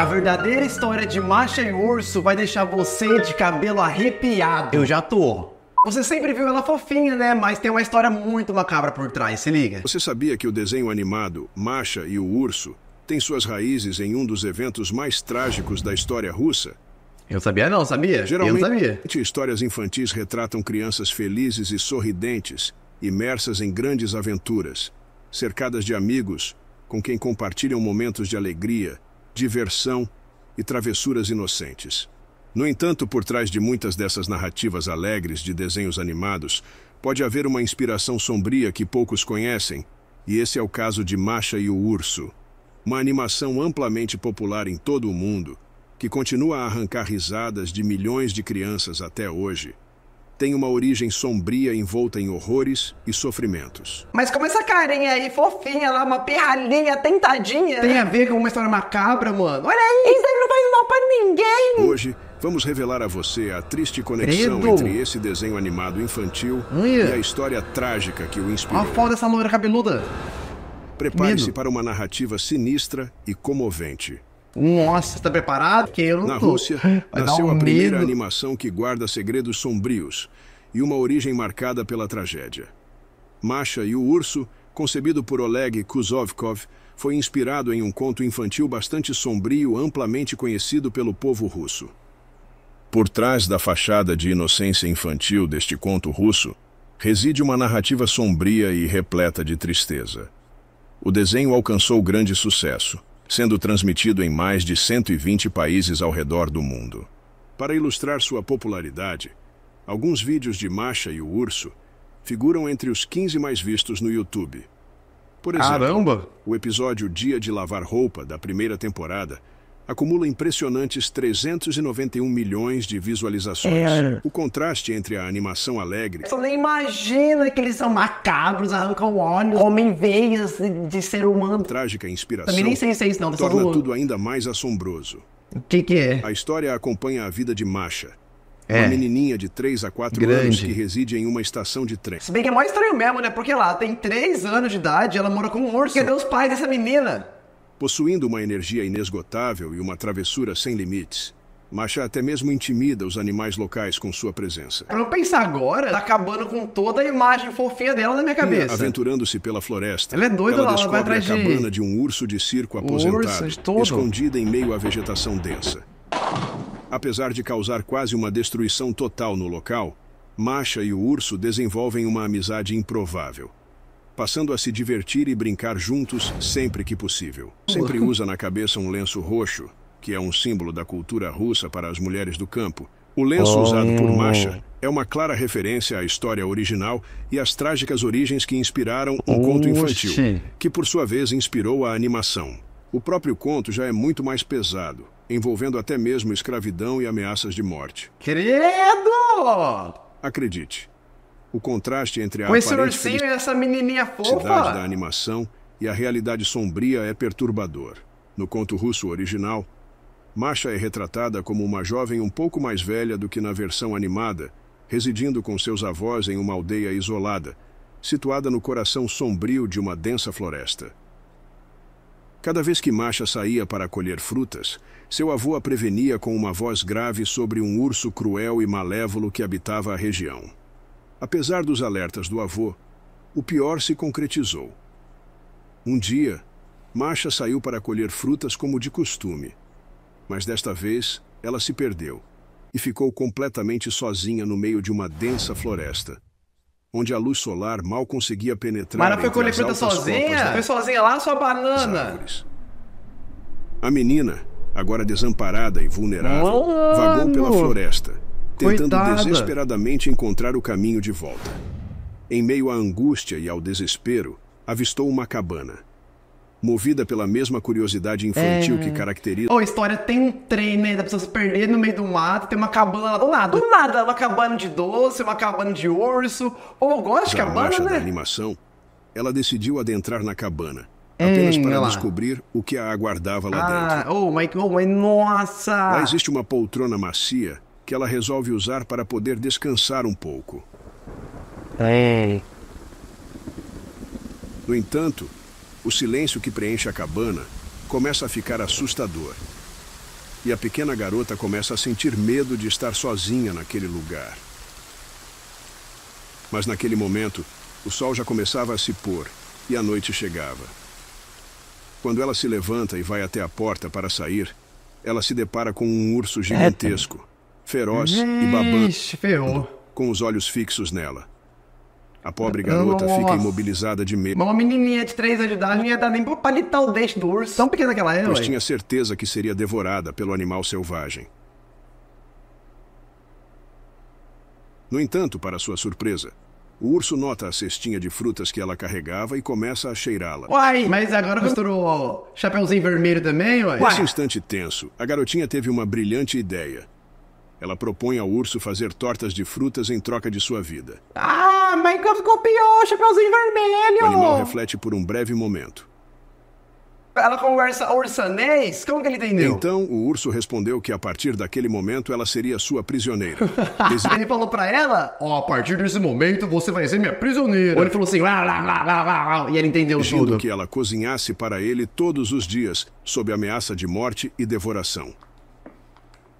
A verdadeira história de Macha e Urso vai deixar você de cabelo arrepiado. Eu já tô. Você sempre viu ela fofinha, né? Mas tem uma história muito macabra por trás, se liga. Você sabia que o desenho animado Macha e o Urso tem suas raízes em um dos eventos mais trágicos da história russa? Eu sabia não, sabia? Geralmente, Eu sabia. histórias infantis retratam crianças felizes e sorridentes, imersas em grandes aventuras, cercadas de amigos com quem compartilham momentos de alegria diversão e travessuras inocentes. No entanto, por trás de muitas dessas narrativas alegres de desenhos animados, pode haver uma inspiração sombria que poucos conhecem, e esse é o caso de Macha e o Urso, uma animação amplamente popular em todo o mundo, que continua a arrancar risadas de milhões de crianças até hoje tem uma origem sombria envolta em horrores e sofrimentos. Mas como essa carinha aí, fofinha lá, uma pirralhinha, tentadinha. Tem né? a ver com uma história macabra, mano. Olha aí, isso aí não faz mal pra ninguém. Hoje, vamos revelar a você a triste conexão Credo. entre esse desenho animado infantil e a história trágica que o inspirou. Olha a foda essa loira cabeluda. Prepare-se para uma narrativa sinistra e comovente. Nossa, você tá preparado? Que eu não Na tô. Rússia, Vai nasceu um a primeira animação que guarda segredos sombrios e uma origem marcada pela tragédia. Masha e o Urso, concebido por Oleg Kuzovkov, foi inspirado em um conto infantil bastante sombrio, amplamente conhecido pelo povo russo. Por trás da fachada de inocência infantil deste conto russo, reside uma narrativa sombria e repleta de tristeza. O desenho alcançou grande sucesso sendo transmitido em mais de 120 países ao redor do mundo. Para ilustrar sua popularidade, alguns vídeos de Masha e o Urso figuram entre os 15 mais vistos no YouTube. Por exemplo, Caramba. o episódio Dia de Lavar Roupa da primeira temporada acumula impressionantes 391 milhões de visualizações. É. O contraste entre a animação alegre. Você nem imagina que eles são macabros, arrancam olhos, homem veias assim, de ser humano. Trágica inspiração. Também nem sei se é isso, não. Torna tudo louco. ainda mais assombroso. O que, que é? A história acompanha a vida de Masha, é. Uma menininha de 3 a 4 Grande. anos que reside em uma estação de trem. Se bem que é mais estranho mesmo, né? Porque lá tem 3 anos de idade, ela mora com um urso. Cadê os pais dessa menina? Possuindo uma energia inesgotável e uma travessura sem limites, Macha até mesmo intimida os animais locais com sua presença. Pra eu pensar agora, tá acabando com toda a imagem fofinha dela na minha hum, cabeça. Aventurando-se pela floresta. Ela é doida ela lá, descobre ela vai atrás a cabana de... de um urso de circo aposentado, escondida em meio à vegetação densa. Apesar de causar quase uma destruição total no local, Macha e o urso desenvolvem uma amizade improvável passando a se divertir e brincar juntos sempre que possível. Sempre usa na cabeça um lenço roxo, que é um símbolo da cultura russa para as mulheres do campo. O lenço oh. usado por Masha é uma clara referência à história original e às trágicas origens que inspiraram um conto infantil, que por sua vez inspirou a animação. O próprio conto já é muito mais pesado, envolvendo até mesmo escravidão e ameaças de morte. Credo! Acredite, o contraste entre a Com esse ursinho e essa menininha fofa da animação e a realidade sombria é perturbador. No conto russo original, Masha é retratada como uma jovem um pouco mais velha do que na versão animada, residindo com seus avós em uma aldeia isolada, situada no coração sombrio de uma densa floresta. Cada vez que Masha saía para colher frutas, seu avô a prevenia com uma voz grave sobre um urso cruel e malévolo que habitava a região. Apesar dos alertas do avô, o pior se concretizou. Um dia, Masha saiu para colher frutas como de costume, mas desta vez ela se perdeu e ficou completamente sozinha no meio de uma densa floresta, onde a luz solar mal conseguia penetrar. Mas não foi colher fruta sozinha? Foi sozinha lá, sua banana? A menina, agora desamparada e vulnerável, Mano. vagou pela floresta tentando Coitada. desesperadamente encontrar o caminho de volta. Em meio à angústia e ao desespero, avistou uma cabana. Movida pela mesma curiosidade infantil é... que caracteriza. Ô, oh, história tem um trem, né? Da pessoa se perder no meio do mato, tem uma cabana lá do lado. Do nada, uma cabana de doce, uma cabana de urso. Ou oh, gosto de cabana, né? Da animação, ela decidiu adentrar na cabana é, apenas Ei, para descobrir o que a aguardava lá ah, dentro. Oh, mas, oh, my, nossa! Lá existe uma poltrona macia que ela resolve usar para poder descansar um pouco. Ei. É. No entanto, o silêncio que preenche a cabana começa a ficar assustador. E a pequena garota começa a sentir medo de estar sozinha naquele lugar. Mas naquele momento, o sol já começava a se pôr e a noite chegava. Quando ela se levanta e vai até a porta para sair, ela se depara com um urso gigantesco feroz e babando, ferrou. com os olhos fixos nela. A pobre garota Nossa. fica imobilizada de medo. uma menininha de três anos de idade não ia dar nem pra palitar o dente do urso, tão pequena que ela é, Mas ué. tinha certeza que seria devorada pelo animal selvagem. No entanto, para sua surpresa, o urso nota a cestinha de frutas que ela carregava e começa a cheirá-la. Uai, mas agora costurou o chapéuzinho vermelho também, uai? Nesse instante tenso, a garotinha teve uma brilhante ideia. Ela propõe ao urso fazer tortas de frutas em troca de sua vida. Ah, Minecraft copiou, Chapeuzinho Vermelho! O animal reflete por um breve momento. Ela conversa ursanês? Como que ele entendeu? Então, o urso respondeu que a partir daquele momento ela seria sua prisioneira. Desi... ele falou pra ela, ó, oh, a partir desse momento você vai ser minha prisioneira. Ou ele falou assim, lá, lá, lá, lá, lá, e ele entendeu Exigindo tudo. que ela cozinhasse para ele todos os dias, sob ameaça de morte e devoração.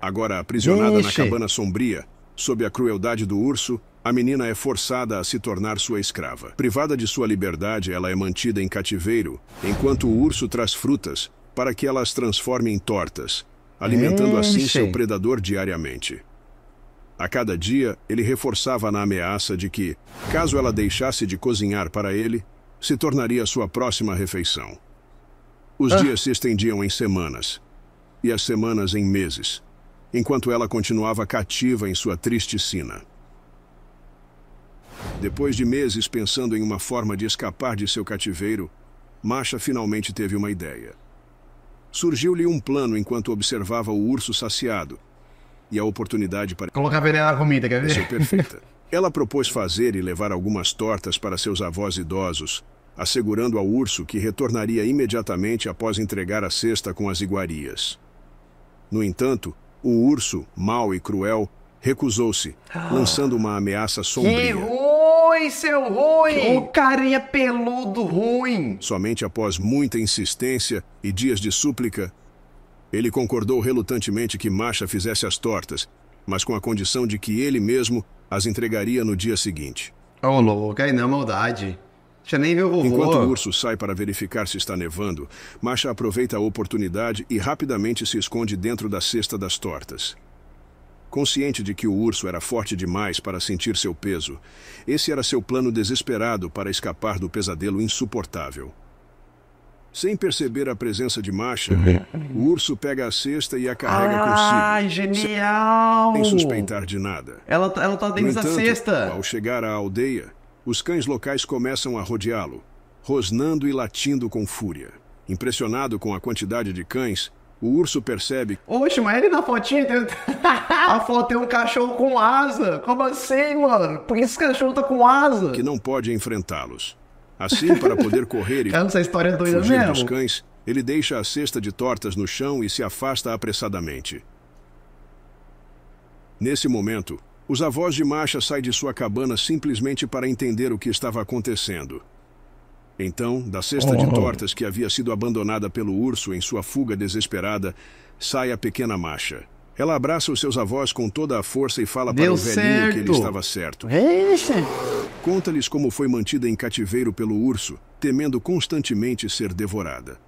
Agora aprisionada na cabana sombria, sob a crueldade do urso, a menina é forçada a se tornar sua escrava. Privada de sua liberdade, ela é mantida em cativeiro, enquanto o urso traz frutas para que ela as transforme em tortas, alimentando assim seu predador diariamente. A cada dia, ele reforçava na ameaça de que, caso ela deixasse de cozinhar para ele, se tornaria sua próxima refeição. Os ah. dias se estendiam em semanas, e as semanas em meses, enquanto ela continuava cativa em sua triste sina. Depois de meses pensando em uma forma de escapar de seu cativeiro, Masha finalmente teve uma ideia. Surgiu-lhe um plano enquanto observava o urso saciado, e a oportunidade para... Colocar veneno na comida, quer ver? É perfeita. Ela propôs fazer e levar algumas tortas para seus avós idosos, assegurando ao urso que retornaria imediatamente após entregar a cesta com as iguarias. No entanto, o urso, mau e cruel, recusou-se, ah. lançando uma ameaça sombria. Que ruim, seu ruim! O carinha peludo ruim! Somente após muita insistência e dias de súplica, ele concordou relutantemente que Masha fizesse as tortas, mas com a condição de que ele mesmo as entregaria no dia seguinte. Ô, oh, louco, aí não é maldade nem vovô. Enquanto o urso sai para verificar se está nevando, Masha aproveita a oportunidade e rapidamente se esconde dentro da cesta das tortas. Consciente de que o urso era forte demais para sentir seu peso, esse era seu plano desesperado para escapar do pesadelo insuportável. Sem perceber a presença de Masha, o urso pega a cesta e a carrega ah, consigo. Ah, genial! Sem suspeitar de nada. Ela, tá, ela tá dentro entanto, da cesta! Ao chegar à aldeia, os cães locais começam a rodeá-lo, rosnando e latindo com fúria. Impressionado com a quantidade de cães, o urso percebe. Oxe, mas ele na fotinha tem. a foto tem um cachorro com asa. Como assim, mano? Por que esse cachorro tá com asa? Que não pode enfrentá-los. Assim, para poder correr e. Essa história é doida fugir mesmo. dos cães, ele deixa a cesta de tortas no chão e se afasta apressadamente. Nesse momento, os avós de Masha saem de sua cabana simplesmente para entender o que estava acontecendo. Então, da cesta de oh. tortas que havia sido abandonada pelo urso em sua fuga desesperada, sai a pequena Masha. Ela abraça os seus avós com toda a força e fala Deu para o velhinho certo. que ele estava certo. Conta-lhes como foi mantida em cativeiro pelo urso, temendo constantemente ser devorada.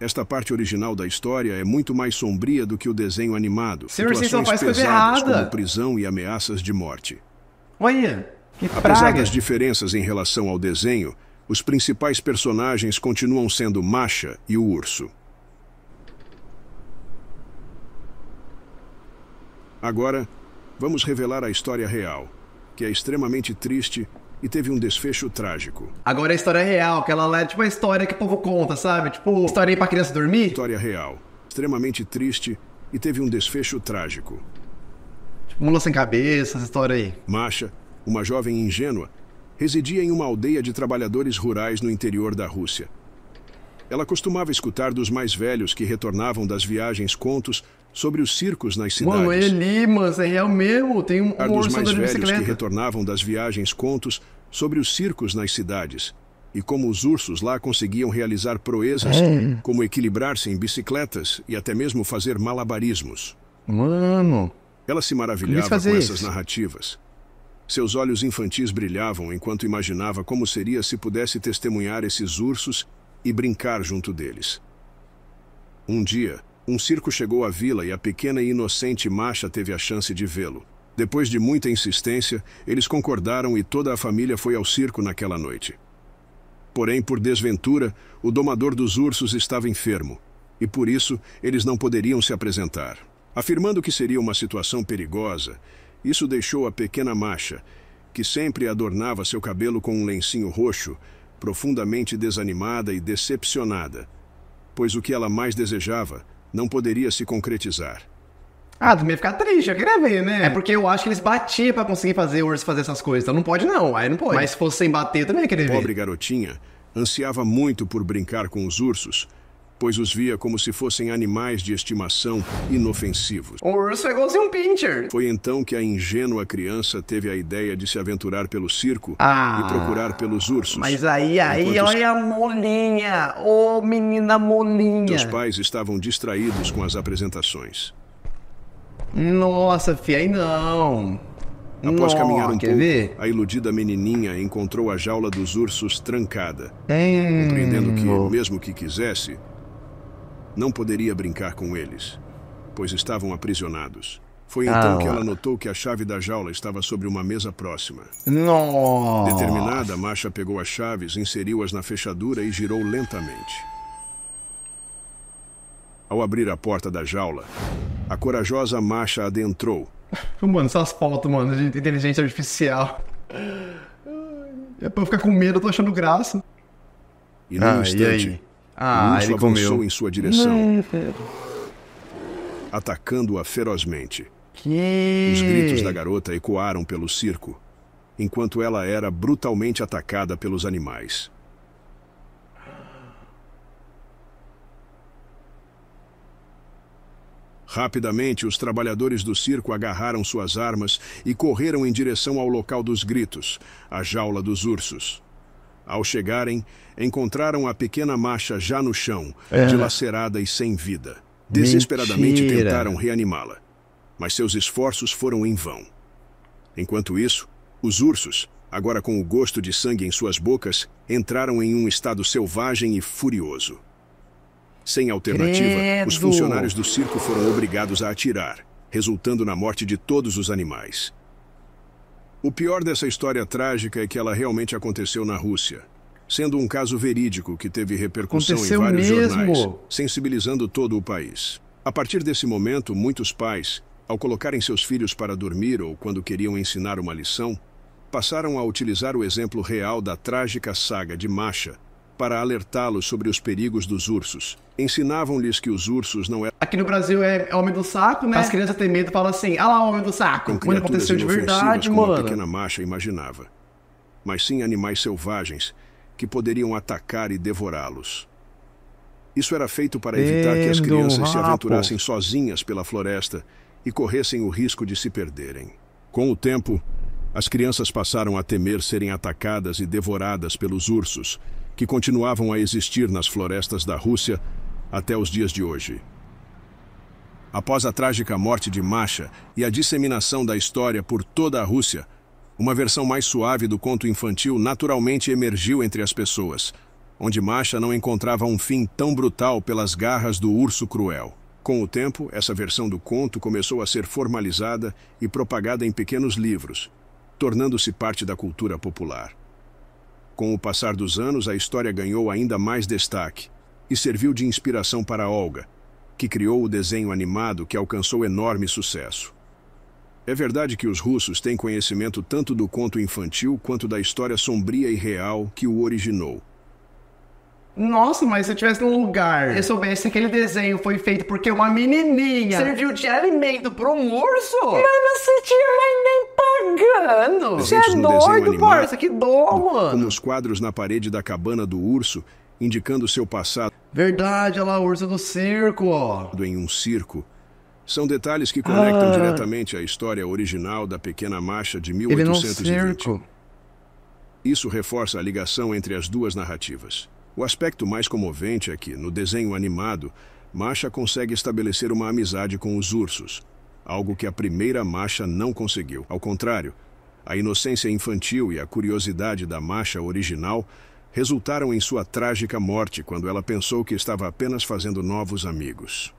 Esta parte original da história é muito mais sombria do que o desenho animado. Senhor, vocês faz coisa errada. Como prisão e ameaças de morte. Olha, que praga. Apesar das diferenças em relação ao desenho, os principais personagens continuam sendo Masha e o urso. Agora, vamos revelar a história real, que é extremamente triste e teve um desfecho trágico. Agora é história real, aquela é tipo a história que o povo conta, sabe? Tipo, história aí pra criança dormir. História real, extremamente triste e teve um desfecho trágico. Tipo, mula sem cabeça, essa história aí. Masha, uma jovem ingênua, residia em uma aldeia de trabalhadores rurais no interior da Rússia. Ela costumava escutar dos mais velhos que retornavam das viagens contos sobre os circos nas cidades. É mano, ele, mano, é real mesmo. Tem um, um dos mais velhos bicicleta. que retornavam das viagens contos sobre os circos nas cidades e como os ursos lá conseguiam realizar proezas, é. como equilibrar-se em bicicletas e até mesmo fazer malabarismos. Mano. Ela se é maravilhava com essas isso. narrativas. Seus olhos infantis brilhavam enquanto imaginava como seria se pudesse testemunhar esses ursos e brincar junto deles. Um dia, um circo chegou à vila e a pequena e inocente Masha teve a chance de vê-lo. Depois de muita insistência, eles concordaram e toda a família foi ao circo naquela noite. Porém, por desventura, o domador dos ursos estava enfermo, e por isso eles não poderiam se apresentar. Afirmando que seria uma situação perigosa, isso deixou a pequena Masha, que sempre adornava seu cabelo com um lencinho roxo, profundamente desanimada e decepcionada, pois o que ela mais desejava não poderia se concretizar. Ah, tu ia ficar triste, eu queria ver, né? É porque eu acho que eles batiam pra conseguir fazer o Urso fazer essas coisas. Então não pode, não. Aí não pode. Mas se fosse sem bater, eu também ia querer ver. Pobre garotinha ansiava muito por brincar com os ursos, pois os via como se fossem animais de estimação inofensivos. O urso é igualzinho um pincher. Foi então que a ingênua criança teve a ideia de se aventurar pelo circo ah, e procurar pelos ursos. Mas aí, aí, olha a molinha! Ô, oh, menina molinha! Os pais estavam distraídos com as apresentações. Nossa, fia, aí não. Após caminhar um pouco, ver? a iludida menininha encontrou a jaula dos ursos trancada, Tem... compreendendo que, mesmo que quisesse, não poderia brincar com eles, pois estavam aprisionados. Foi então ah, que ela ah. notou que a chave da jaula estava sobre uma mesa próxima. não Determinada, Masha pegou as chaves, inseriu-as na fechadura e girou lentamente. Ao abrir a porta da jaula, a corajosa Masha adentrou. Mano, essas fotos, mano, de inteligência artificial. É pra eu ficar com medo, eu tô achando graça. E num ah, instante, ah, o urso avançou comeu. em sua direção, né, atacando-a ferozmente. Que... Os gritos da garota ecoaram pelo circo, enquanto ela era brutalmente atacada pelos animais. Rapidamente, os trabalhadores do circo agarraram suas armas e correram em direção ao local dos gritos, a jaula dos ursos. Ao chegarem, encontraram a pequena macha já no chão, é. dilacerada e sem vida. Desesperadamente Mentira. tentaram reanimá-la, mas seus esforços foram em vão. Enquanto isso, os ursos, agora com o gosto de sangue em suas bocas, entraram em um estado selvagem e furioso. Sem alternativa, Credo. os funcionários do circo foram obrigados a atirar, resultando na morte de todos os animais. O pior dessa história trágica é que ela realmente aconteceu na Rússia, sendo um caso verídico que teve repercussão aconteceu em vários mesmo. jornais, sensibilizando todo o país. A partir desse momento, muitos pais, ao colocarem seus filhos para dormir ou quando queriam ensinar uma lição, passaram a utilizar o exemplo real da trágica saga de Masha para alertá-los sobre os perigos dos ursos. Ensinavam-lhes que os ursos não eram. Aqui no Brasil é homem do saco, né? As crianças têm medo e falam assim: ah lá, homem do saco. Quando aconteceu de verdade, como mano. A pequena macha imaginava. Mas sim animais selvagens que poderiam atacar e devorá-los. Isso era feito para evitar que as crianças rapo. se aventurassem sozinhas pela floresta e corressem o risco de se perderem. Com o tempo, as crianças passaram a temer serem atacadas e devoradas pelos ursos, que continuavam a existir nas florestas da Rússia até os dias de hoje. Após a trágica morte de Masha e a disseminação da história por toda a Rússia, uma versão mais suave do conto infantil naturalmente emergiu entre as pessoas, onde Masha não encontrava um fim tão brutal pelas garras do urso cruel. Com o tempo, essa versão do conto começou a ser formalizada e propagada em pequenos livros, tornando-se parte da cultura popular. Com o passar dos anos, a história ganhou ainda mais destaque e serviu de inspiração para Olga, que criou o desenho animado que alcançou enorme sucesso. É verdade que os russos têm conhecimento tanto do conto infantil quanto da história sombria e real que o originou. Nossa, mas se eu estivesse num lugar e soubesse que aquele desenho foi feito porque uma menininha serviu de alimento para um urso... Mamacita, nem cagando. Você é doido, parça, que dó, mano. Com os quadros na parede da cabana do urso, indicando seu passado. Verdade, olha lá, o urso do circo, ó. Em um circo. São detalhes que conectam ah. diretamente à história original da pequena marcha de 1820. Ele é Isso reforça a ligação entre as duas narrativas. O aspecto mais comovente é que, no desenho animado, Masha consegue estabelecer uma amizade com os ursos, algo que a primeira marcha não conseguiu. Ao contrário, a inocência infantil e a curiosidade da marcha original resultaram em sua trágica morte quando ela pensou que estava apenas fazendo novos amigos.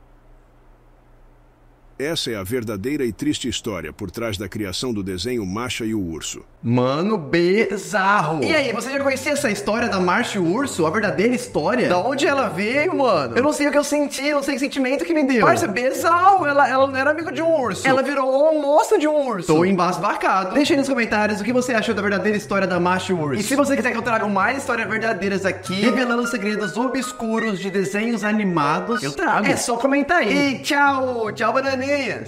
Essa é a verdadeira e triste história por trás da criação do desenho Marcha e o Urso. Mano, bizarro! E aí, você já conhecia essa história da Marcha e o Urso? A verdadeira história? Da onde ela veio, mano? Eu não sei o que eu senti, eu não sei que sentimento que me deu. Parça, bizarro! Ela, ela não era amiga de um urso. Ela virou uma moça de um urso. Tô embasbacado. Deixa aí nos comentários o que você achou da verdadeira história da Marcha e o Urso. E se você quiser que eu traga mais histórias verdadeiras aqui, revelando segredos obscuros de desenhos animados, eu trago. É só comentar aí. E tchau! Tchau, bananinha! nie